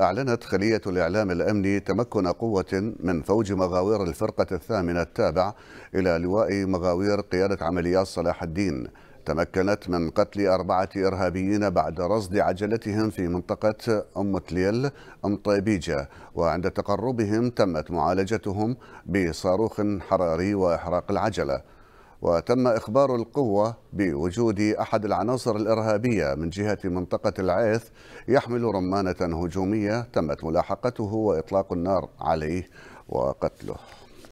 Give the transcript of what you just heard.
أعلنت خلية الإعلام الأمني تمكن قوة من فوج مغاوير الفرقة الثامنة التابع إلى لواء مغاوير قيادة عمليات صلاح الدين تمكنت من قتل أربعة إرهابيين بعد رصد عجلتهم في منطقة أم تليل أم طيبيجة وعند تقربهم تمت معالجتهم بصاروخ حراري وإحراق العجلة وتم إخبار القوة بوجود أحد العناصر الإرهابية من جهة منطقة العيث يحمل رمانة هجومية تمت ملاحقته وإطلاق النار عليه وقتله